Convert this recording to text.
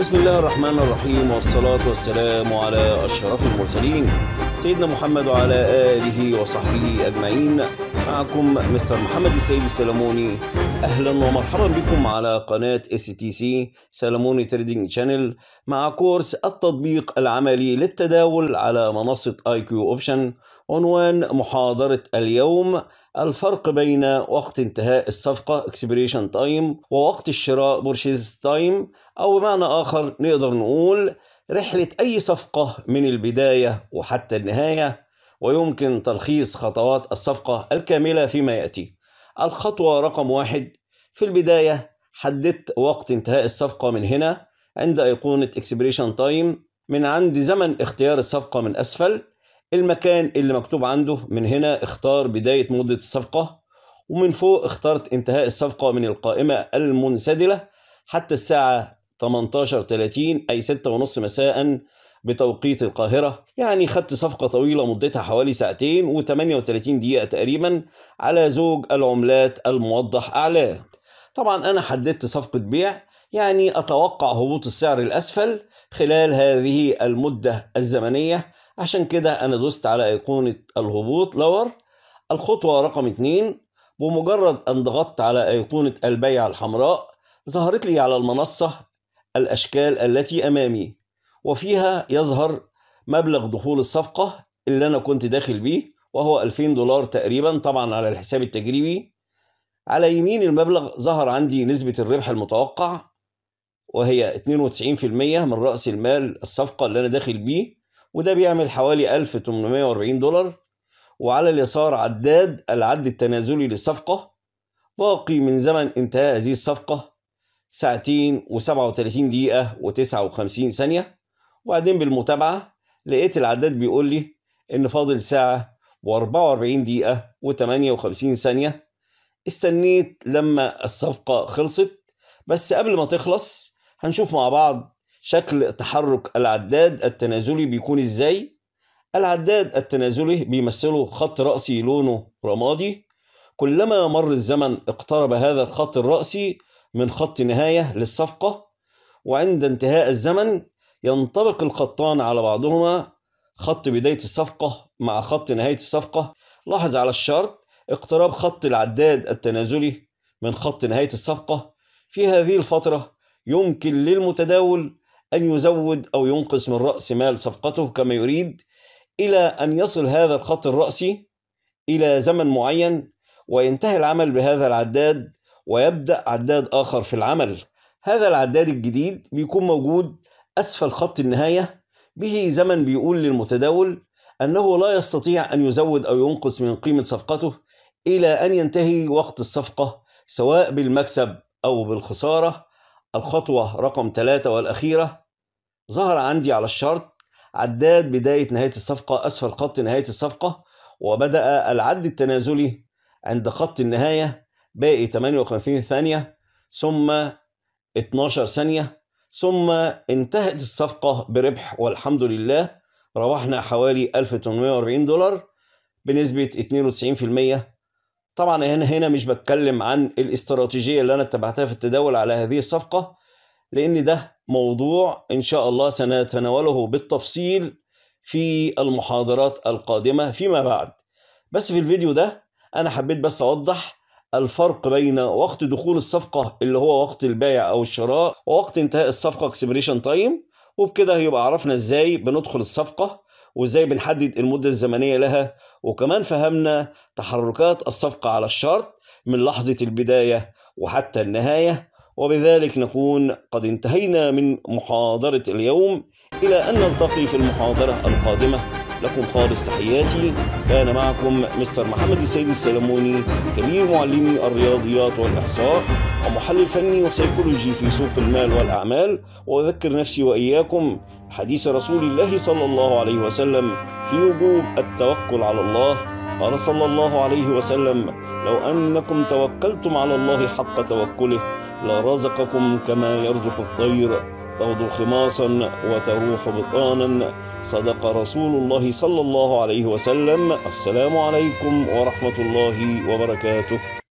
بسم الله الرحمن الرحيم والصلاة والسلام على أشرف المرسلين سيدنا محمد وعلى آله وصحبه أجمعين معكم مستر محمد السيد السلموني اهلا ومرحبا بكم على قناة اس تي سي سلموني تريدينج شانل مع كورس التطبيق العملي للتداول على منصة اي كيو اوبشن عنوان محاضرة اليوم الفرق بين وقت انتهاء الصفقة اكسبريشن تايم ووقت الشراء بورشيز تايم او بمعنى اخر نقدر نقول رحلة اي صفقة من البداية وحتى النهاية ويمكن تلخيص خطوات الصفقة الكاملة فيما يأتي الخطوة رقم واحد في البداية حددت وقت انتهاء الصفقة من هنا عند أيقونة اكسبريشن تايم من عند زمن اختيار الصفقة من أسفل المكان اللي مكتوب عنده من هنا اختار بداية مدة الصفقة ومن فوق اخترت انتهاء الصفقة من القائمة المنسدلة حتى الساعة 18:30 أي 6:30 مساء بتوقيت القاهرة يعني خدت صفقة طويلة مدتها حوالي ساعتين و38 دقيقة تقريبا على زوج العملات الموضح أعلاه طبعا أنا حددت صفقة بيع يعني أتوقع هبوط السعر الأسفل خلال هذه المدة الزمنية عشان كده أنا دوست على أيقونة الهبوط لور الخطوة رقم 2 بمجرد أن ضغطت على أيقونة البيع الحمراء ظهرت لي على المنصة الأشكال التي أمامي وفيها يظهر مبلغ دخول الصفقة اللي أنا كنت داخل بيه وهو 2000 دولار تقريبا طبعا على الحساب التجريبي على يمين المبلغ ظهر عندي نسبة الربح المتوقع وهي 92% من رأس المال الصفقة اللي أنا داخل بيه وده بيعمل حوالي 1840 دولار وعلى اليسار عداد العد التنازلي للصفقة باقي من زمن انتهاء هذه الصفقة ساعتين و37 دقيقة و59 ثانية وبعدين بالمتابعة لقيت العداد بيقول لي إن فاضل ساعة و44 دقيقة و58 ثانية استنيت لما الصفقة خلصت بس قبل ما تخلص هنشوف مع بعض شكل تحرك العداد التنازلي بيكون ازاي العداد التنازلي بيمثله خط رأسي لونه رمادي كلما مر الزمن اقترب هذا الخط الرأسي من خط نهاية للصفقة وعند انتهاء الزمن ينطبق الخطان على بعضهما خط بداية الصفقة مع خط نهاية الصفقة لاحظ على الشرط اقتراب خط العداد التنازلي من خط نهاية الصفقة في هذه الفترة يمكن للمتداول أن يزود أو ينقص من رأس مال صفقته كما يريد إلى أن يصل هذا الخط الرأسي إلى زمن معين وينتهي العمل بهذا العداد ويبدأ عداد آخر في العمل هذا العداد الجديد بيكون موجود أسفل خط النهاية به زمن بيقول للمتداول أنه لا يستطيع أن يزود أو ينقص من قيمة صفقته إلى أن ينتهي وقت الصفقة سواء بالمكسب أو بالخسارة الخطوة رقم ثلاثة والأخيرة ظهر عندي على الشرط عداد بداية نهاية الصفقة أسفل خط نهاية الصفقة وبدأ العد التنازلي عند خط النهاية باقي 58 ثانية ثم 12 ثانية ثم انتهت الصفقة بربح والحمد لله روحنا حوالي 1840 دولار بنسبة 92% طبعا هنا هنا مش بتكلم عن الاستراتيجية اللي أنا اتبعتها في التداول على هذه الصفقة لأن ده موضوع إن شاء الله سنتناوله بالتفصيل في المحاضرات القادمة فيما بعد بس في الفيديو ده أنا حبيت بس أوضح الفرق بين وقت دخول الصفقة اللي هو وقت البيع أو الشراء ووقت انتهاء الصفقة اكسبريشن تايم وبكده يبقى عرفنا ازاي بندخل الصفقة وازاي بنحدد المدة الزمنية لها وكمان فهمنا تحركات الصفقة على الشرط من لحظة البداية وحتى النهاية وبذلك نكون قد انتهينا من محاضرة اليوم إلى أن نلتقي في المحاضرة القادمة لكم خالص تحياتي كان معكم مستر محمد السيد السلموني كبير معلمي الرياضيات والإحصاء ومحلل فني وسيكولوجي في سوق المال والأعمال وأذكر نفسي وإياكم حديث رسول الله صلى الله عليه وسلم في وجوب التوكل على الله قال صلى الله عليه وسلم لو أنكم توكلتم على الله حق توكله لرزقكم كما يرزق الطير تغدو خماصا وتروح بطانا صدق رسول الله صلى الله عليه وسلم السلام عليكم ورحمة الله وبركاته